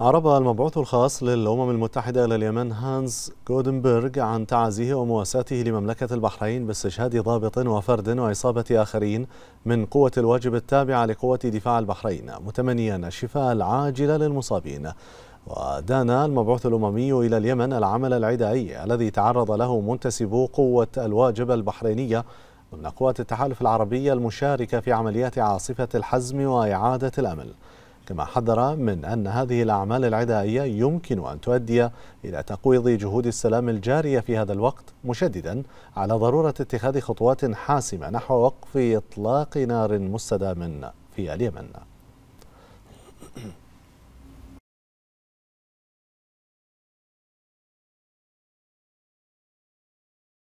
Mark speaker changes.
Speaker 1: عرب المبعوث الخاص للأمم المتحدة إلى اليمن هانز جودنبرغ عن تعازيه ومواساته لمملكة البحرين باستشهاد ضابط وفرد وإصابة آخرين من قوة الواجب التابعة لقوة دفاع البحرين متمنيا الشفاء العاجل للمصابين ودان المبعوث الأممي إلى اليمن العمل العدائي الذي تعرض له منتسبو قوة الواجب البحرينية ضمن قوات التحالف العربية المشاركة في عمليات عاصفة الحزم وإعادة الأمل كما حذر من أن هذه الأعمال العدائية يمكن أن تؤدي إلى تقويض جهود السلام الجارية في هذا الوقت مشددا على ضرورة اتخاذ خطوات حاسمة نحو وقف إطلاق نار مستدام في اليمن